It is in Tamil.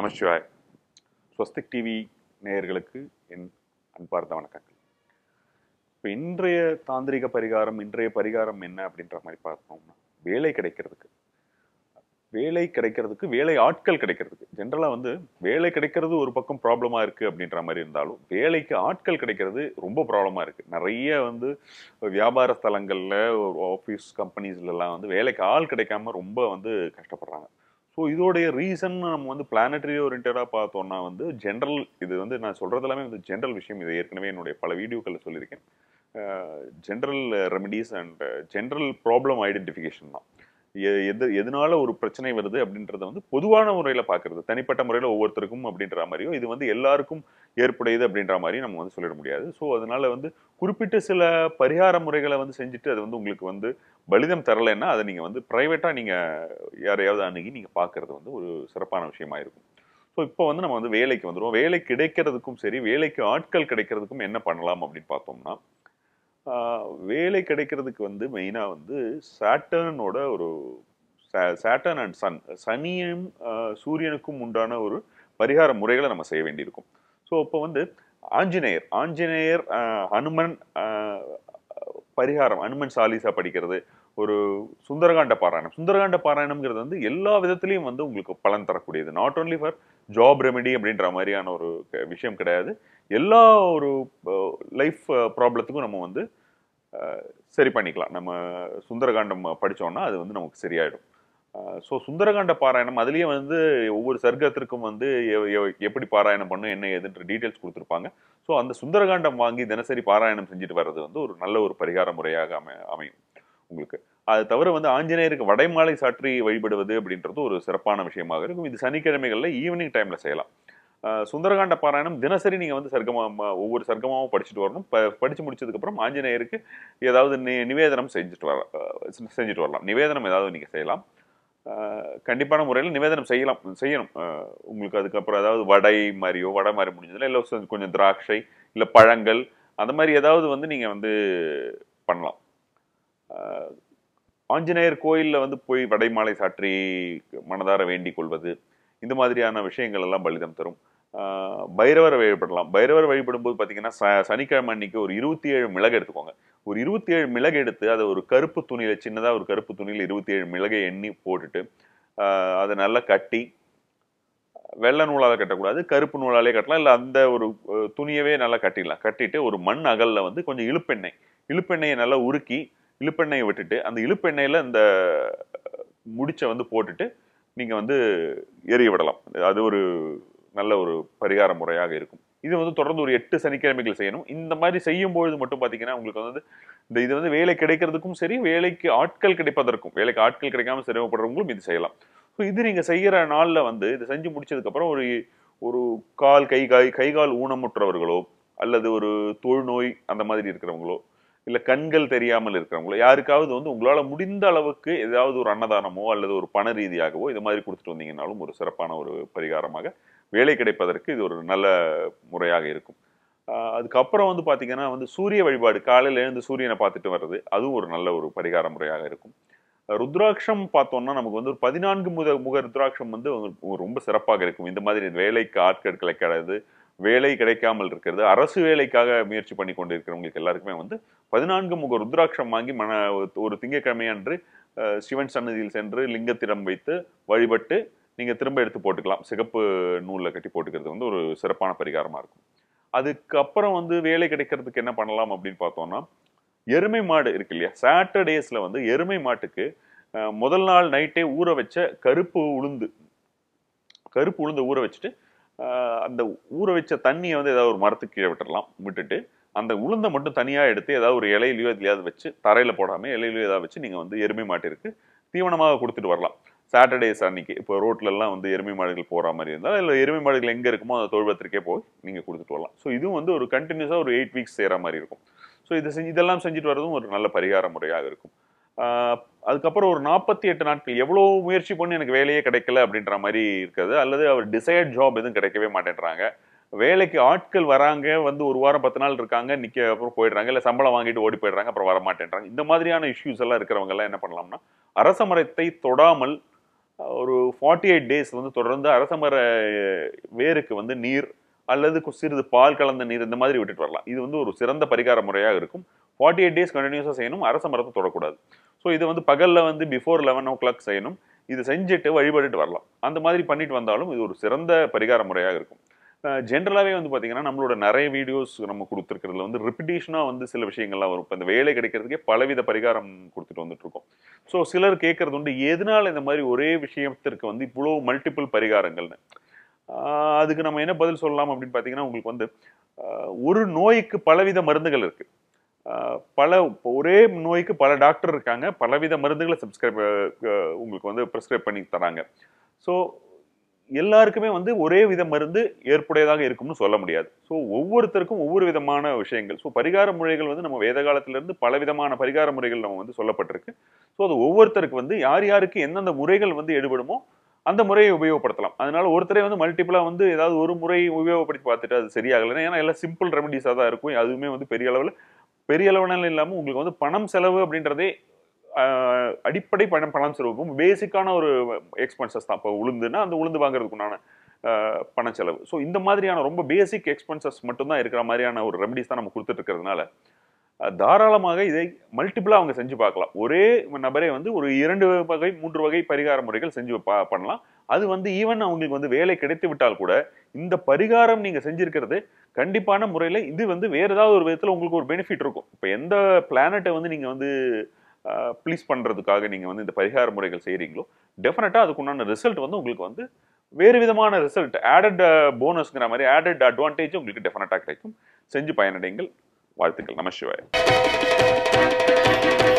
நமச்சிவாய் ஸ்வஸ்திக் டிவி நேயர்களுக்கு என் அன்பார்ந்த வணக்கங்கள் இப்போ இன்றைய தாந்திரிக பரிகாரம் இன்றைய பரிகாரம் என்ன அப்படின்ற மாதிரி பார்த்தோம்னா வேலை கிடைக்கிறதுக்கு வேலை கிடைக்கிறதுக்கு வேலை ஆட்கள் கிடைக்கிறதுக்கு ஜென்ரலாக வந்து வேலை கிடைக்கிறது ஒரு பக்கம் ப்ராப்ளமாக இருக்குது அப்படின்ற மாதிரி இருந்தாலும் வேலைக்கு ஆட்கள் கிடைக்கிறது ரொம்ப ப்ராப்ளமாக இருக்குது நிறைய வந்து வியாபார ஸ்தலங்களில் ஆஃபீஸ் கம்பெனிஸ்லலாம் வந்து வேலைக்கு ஆள் கிடைக்காம ரொம்ப வந்து கஷ்டப்படுறாங்க ஸோ இதோடைய ரீசன் நம்ம வந்து பிளானட்டரி ஓரியன்டாக பார்த்தோம்னா வந்து ஜென்ரல் இது வந்து நான் சொல்கிறது எல்லாமே வந்து ஜென்ரல் விஷயம் இது ஏற்கனவே என்னுடைய பல வீடியோக்களில் சொல்லியிருக்கேன் general remedies and general problem identification தான் எது எதனால ஒரு பிரச்சனை வருது அப்படின்றத வந்து பொதுவான முறையில் பார்க்குறது தனிப்பட்ட முறையில் ஒவ்வொருத்தருக்கும் அப்படின்ற மாதிரியோ இது வந்து எல்லாருக்கும் ஏற்புடையது அப்படின்ற மாதிரி நம்ம வந்து சொல்லிட முடியாது ஸோ அதனால வந்து குறிப்பிட்ட சில பரிகார முறைகளை வந்து செஞ்சுட்டு அது வந்து உங்களுக்கு வந்து பலிதம் தரலைன்னா அதை நீங்கள் வந்து ப்ரைவேட்டாக நீங்கள் யாரையாவது அணுகி நீங்கள் பார்க்குறது வந்து ஒரு சிறப்பான விஷயமா இருக்கும் ஸோ இப்போ வந்து நம்ம வந்து வேலைக்கு வந்துடுவோம் வேலை கிடைக்கிறதுக்கும் சரி வேலைக்கு ஆட்கள் கிடைக்கிறதுக்கும் என்ன பண்ணலாம் அப்படின்னு பார்த்தோம்னா வேலை கிடைக்கிறதுக்கு வந்து மெயினாக வந்து சாட்டர்னோட ஒரு சாட்டர்ன் அண்ட் சன் சனியும் சூரியனுக்கும் உண்டான ஒரு பரிகார முறைகளை நம்ம செய்ய வேண்டியிருக்கும் ஸோ இப்போ வந்து ஆஞ்சநேயர் ஆஞ்சநேயர் ஹனுமன் பரிகாரம் ஹனுமன் சாலிசா படிக்கிறது ஒரு சுந்தரகாண்ட பாராயணம் சுந்தரகாண்ட பாராயணம்ங்கிறது வந்து எல்லா விதத்துலேயும் வந்து உங்களுக்கு பலன் தரக்கூடியது not only for job remedy அப்படின்ற மாதிரியான ஒரு விஷயம் கிடையாது எல்லா ஒரு லைஃப் ப்ராப்ளத்துக்கும் நம்ம வந்து சரி பண்ணிக்கலாம் நம்ம சுந்தரகாண்டம் படித்தோன்னா அது வந்து நமக்கு சரியாயிடும் ஸோ சுந்தரகாண்ட பாராயணம் அதுலேயே வந்து ஒவ்வொரு சர்க்கத்திற்கும் வந்து எப்படி பாராயணம் பண்ணும் என்ன ஏதுன்ற டீட்டெயில்ஸ் கொடுத்துருப்பாங்க ஸோ அந்த சுந்தரகாண்டம் வாங்கி தினசரி பாராயணம் செஞ்சுட்டு வர்றது வந்து ஒரு நல்ல ஒரு பரிகார முறையாக அமை அமையும் உங்களுக்கு அது தவிர வந்து ஆஞ்சநேயருக்கு வடைமாலை சாற்றி வழிபடுவது அப்படின்றது ஒரு சிறப்பான விஷயமாக இருக்கும் இது சனிக்கிழமைகளில் ஈவினிங் டைமில் செய்யலாம் சுந்தரகாண்ட பாராயணம் தினசரி நீங்கள் வந்து சர்க்கமாக ஒவ்வொரு சர்க்கமாகவும் படிச்சுட்டு வரணும் ப படித்து முடிச்சதுக்கப்புறம் ஆஞ்சநேயருக்கு ஏதாவது நி நிவேதனம் செஞ்சுட்டு வர செஞ்சுட்டு வரலாம் நிவேதனம் ஏதாவது நீங்கள் செய்யலாம் கண்டிப்பான முறையில் நிவேதனம் செய்யலாம் செய்யணும் உங்களுக்கு அதுக்கப்புறம் ஏதாவது வடை மாதிரியோ வடை மாதிரி முடிஞ்சதில்ல இல்லை கொஞ்சம் திராட்சை இல்லை பழங்கள் அந்த மாதிரி ஏதாவது வந்து நீங்கள் வந்து பண்ணலாம் ஆஞ்சநேயர் கோயிலில் வந்து போய் வடை மாலை சாற்றி மனதார வேண்டிக் கொள்வது இந்த மாதிரியான விஷயங்கள் எல்லாம் பலிதம் தரும் பைரவரை வழிபடலாம் பைரவர் வழிபடும் போது பார்த்தீங்கன்னா ச சனிக்கிழமை அன்னைக்கு ஒரு இருபத்தி ஏழு மிளகு எடுத்துக்கோங்க ஒரு இருபத்தி ஏழு மிளகு எடுத்து அதை ஒரு கருப்பு துணியில் சின்னதாக ஒரு கருப்பு துணியில் இருபத்தி ஏழு மிளகை எண்ணி போட்டுட்டு அதை நல்லா கட்டி வெள்ளை நூலால் கட்டக்கூடாது கருப்பு நூலாலே கட்டலாம் இல்லை அந்த ஒரு துணியவே நல்லா கட்டிடலாம் கட்டிட்டு ஒரு மண் அகலில் வந்து கொஞ்சம் இழுப்பெண்ணெய் இழுப்பெண்ணெயை நல்லா உருக்கி இழுப்பெண்ணெயை விட்டுட்டு அந்த இழுப்பெண்ணெயில் இந்த முடிச்சை வந்து போட்டுட்டு நீங்கள் வந்து எரிய விடலாம் அது ஒரு நல்ல ஒரு பரிகார முறையாக இருக்கும் இது வந்து தொடர்ந்து ஒரு எட்டு சனிக்கிழமைகள் செய்யணும் இந்த மாதிரி செய்யும் பொழுது மட்டும் பார்த்தீங்கன்னா உங்களுக்கு வந்து இந்த இது வந்து வேலை கிடைக்கிறதுக்கும் சரி வேலைக்கு ஆட்கள் கிடைப்பதற்கும் வேலைக்கு ஆட்கள் கிடைக்காம சிரமப்படுறவங்களும் இது செய்யலாம் ஸோ இது நீங்கள் செய்கிற நாளில் வந்து இது செஞ்சு முடிச்சதுக்கப்புறம் ஒரு ஒரு கால் கை காய் கை கால் ஊனமுற்றவர்களோ அல்லது ஒரு தொழுநோய் அந்த மாதிரி இருக்கிறவங்களோ இல்லை கண்கள் தெரியாமல் இருக்கிறவங்களோ யாருக்காவது வந்து உங்களால் முடிந்த அளவுக்கு ஏதாவது ஒரு அன்னதானமோ அல்லது ஒரு பண ரீதியாகவோ இது மாதிரி கொடுத்துட்டு வந்தீங்கன்னாலும் ஒரு சிறப்பான ஒரு பரிகாரமாக வேலை கிடைப்பதற்கு இது ஒரு நல்ல முறையாக இருக்கும் அதுக்கப்புறம் வந்து பார்த்திங்கன்னா வந்து சூரிய வழிபாடு காலையில் எழுந்து சூரியனை பார்த்துட்டு வர்றது அதுவும் ஒரு நல்ல ஒரு பரிகார முறையாக இருக்கும் ருத்ராட்சம் பார்த்தோம்னா நமக்கு வந்து ஒரு பதினான்கு முத முக ருத்ராட்சம் வந்து ரொம்ப சிறப்பாக இருக்கும் இந்த மாதிரி வேலைக்கு ஆட்கள் கிடைக்கிறது வேலை கிடைக்காமல் இருக்கிறது அரசு வேலைக்காக முயற்சி பண்ணி கொண்டு இருக்கிறவங்களுக்கு எல்லாருக்குமே வந்து பதினான்கு முக ருத்ராட்சம் வாங்கி மன ஒரு திங்கக்கிழமையன்று சிவன் சன்னதியில் சென்று லிங்கத்திடம் வைத்து வழிபட்டு நீங்கள் திரும்ப எடுத்து போட்டுக்கலாம் சிகப்பு நூலில் கட்டி போட்டுக்கிறது வந்து ஒரு சிறப்பான பரிகாரமாக இருக்கும் அதுக்கப்புறம் வந்து வேலை கிடைக்கிறதுக்கு என்ன பண்ணலாம் அப்படின்னு பார்த்தோம்னா எருமை மாடு இருக்கு இல்லையா சாட்டர்டேஸில் வந்து எருமை மாட்டுக்கு முதல் நாள் நைட்டே ஊற வச்ச கருப்பு உளுந்து கருப்பு உளுந்து ஊற வச்சுட்டு அந்த ஊற வச்ச தண்ணியை வந்து ஏதாவது ஒரு மரத்துக்கு கீழே விட்டுடலாம் விட்டுட்டு அந்த உளுந்தை மட்டும் தனியாக எடுத்து ஏதாவது ஒரு இலையிலையோ இதுலையாவது வச்சு தரையில் போடாமல் இலையிலையோ ஏதாவது வச்சு நீங்கள் வந்து எருமை மாட்டிற்கு தீவனமாக கொடுத்துட்டு வரலாம் சாட்டர்டேஸ் அன்னைக்கு இப்போ ரோட்லலாம் வந்து எருமை மாடுகள் போகிற மாதிரி இருந்தால் இல்லை எருமை மாடுகள் எங்கே இருக்குமோ அந்த தொழுவத்திற்கே போய் நீங்கள் கொடுத்துட்டு வரலாம் ஸோ இதுவும் வந்து ஒரு கண்டினியூஸாக ஒரு எயிட் வீக்ஸ் செய்கிற மாதிரி இருக்கும் ஸோ இதை செஞ்சு இதெல்லாம் செஞ்சுட்டு வரதும் ஒரு நல்ல பரிகார முறையாக இருக்கும் அதுக்கப்புறம் ஒரு நாற்பத்தி எட்டு நாட்கள் எவ்வளோ முயற்சி பண்ணி எனக்கு வேலையே கிடைக்கல அப்படின்ற மாதிரி இருக்குது அல்லது அவர் டிசைட் ஜாப் எதுவும் கிடைக்கவே மாட்டேன்றாங்க வேலைக்கு ஆட்கள் வராங்க வந்து ஒரு வாரம் பத்து நாள் இருக்காங்க நிற்க அப்புறம் போயிடுறாங்க இல்லை சம்பளம் வாங்கிட்டு ஓடி போயிடுறாங்க அப்புறம் வர மாட்டேன்றாங்க இந்த மாதிரியான இஷ்யூஸ் எல்லாம் இருக்கிறவங்க எல்லாம் என்ன பண்ணலாம்னா அரச மரத்தை தொடாமல் ஒரு ஃபார்ட்டி எயிட் டேஸ் வந்து தொடர்ந்து அரசமர வேருக்கு வந்து நீர் அல்லது சிறிது பால் கலந்த நீர் இந்த மாதிரி விட்டுட்டு வரலாம் இது வந்து ஒரு சிறந்த பரிகார முறையாக இருக்கும் ஃபார்ட்டி எயிட் டேஸ் கண்டினியூஸாக செய்யணும் அரச மரத்தை தொடக்கூடாது ஸோ இது வந்து பகலில் வந்து பிஃபோர் லெவன் ஓ கிளாக் செய்யணும் இது செஞ்சுட்டு வழிபட்டுட்டு வரலாம் அந்த மாதிரி பண்ணிட்டு வந்தாலும் இது ஒரு சிறந்த பரிகார முறையாக இருக்கும் ஜென்ரலாகவே வந்து பார்த்தீங்கன்னா நம்மளோட நிறைய வீடியோஸ் நம்ம கொடுத்துருக்கிறதுல வந்து ரிப்பிட்டேஷனாக வந்து சில விஷயங்கள்லாம் வரும் இப்போ இந்த வேலை கிடைக்கிறதுக்கே பலவித பரிகாரம் கொடுத்துட்டு வந்துட்டு இருக்கோம் ஸோ சிலர் கேட்கறது உண்டு எதனால் இந்த மாதிரி ஒரே விஷயத்திற்கு வந்து இவ்வளோ மல்டிபிள் பரிகாரங்கள்னு அதுக்கு நம்ம என்ன பதில் சொல்லலாம் அப்படின்னு பார்த்தீங்கன்னா உங்களுக்கு வந்து ஒரு நோய்க்கு பலவித மருந்துகள் இருக்குது பல ஒரே நோய்க்கு பல டாக்டர் இருக்காங்க பலவித மருந்துகளை சப்ஸ்கிரைப் உங்களுக்கு வந்து ப்ரிஸ்கிரைப் பண்ணி தராங்க ஸோ எல்லாருக்குமே வந்து ஒரே வித மருந்து ஏற்புடையதாக இருக்கும்னு சொல்ல முடியாது ஸோ ஒவ்வொருத்தருக்கும் ஒவ்வொரு விதமான விஷயங்கள் ஸோ பரிகார முறைகள் வந்து நம்ம வேத காலத்திலிருந்து பல விதமான பரிகார முறைகள் நம்ம வந்து சொல்லப்பட்டிருக்கு ஸோ அது ஒவ்வொருத்தருக்கு வந்து யார் யாருக்கு எந்தெந்த முறைகள் வந்து எடுபடுமோ அந்த முறையை உபயோகப்படுத்தலாம் அதனால ஒருத்தரே வந்து மல்டிபிளாக வந்து ஏதாவது ஒரு முறை உபயோகப்படுத்தி பார்த்துட்டு அது சரியாகலை ஏன்னா எல்லாம் சிம்பிள் ரெமடிஸாக தான் இருக்கும் அதுவுமே வந்து பெரிய அளவில் பெரிய அளவினால இல்லாமல் உங்களுக்கு வந்து பணம் செலவு அப்படின்றதே அடிப்படை பணம் பணம் செலவுக்கும் பேசிக்கான ஒரு எக்ஸ்பென்சஸ் தான் இப்போ உளுந்துன்னா அந்த உளுந்து வாங்குறதுக்குண்டான பண செலவு ஸோ இந்த மாதிரியான ரொம்ப பேசிக் எக்ஸ்பென்சஸ் மட்டும்தான் இருக்கிற மாதிரியான ஒரு ரெமடிஸ் தான் நம்ம கொடுத்துட்டு இருக்கிறதுனால தாராளமாக இதை மல்டிபிளாக அவங்க செஞ்சு பார்க்கலாம் ஒரே நபரே வந்து ஒரு இரண்டு வகை மூன்று வகை பரிகார முறைகள் செஞ்சு பா பண்ணலாம் அது வந்து ஈவன் அவங்களுக்கு வந்து வேலை கிடைத்து விட்டால் கூட இந்த பரிகாரம் நீங்கள் செஞ்சுருக்கிறது கண்டிப்பான முறையில் இது வந்து வேறு ஏதாவது ஒரு விதத்தில் உங்களுக்கு ஒரு பெனிஃபிட் இருக்கும் இப்போ எந்த பிளானட்டை வந்து நீங்கள் வந்து ப்ளீஸ் பண்ணுறதுக்காக நீங்கள் வந்து இந்த பரிகார முறைகள் செய்கிறீங்களோ டெஃபினட்டாக அதுக்குண்டான ரிசல்ட் வந்து உங்களுக்கு வந்து வேறு விதமான ரிசல்ட் ஆடட் போனஸ்ங்கிற மாதிரி ஆடட் அட்வான்டேஜ் உங்களுக்கு டெஃபினட்டாக கிடைக்கும் செஞ்சு பயனடைங்கள் வாழ்த்துக்கள் நம சிவாய்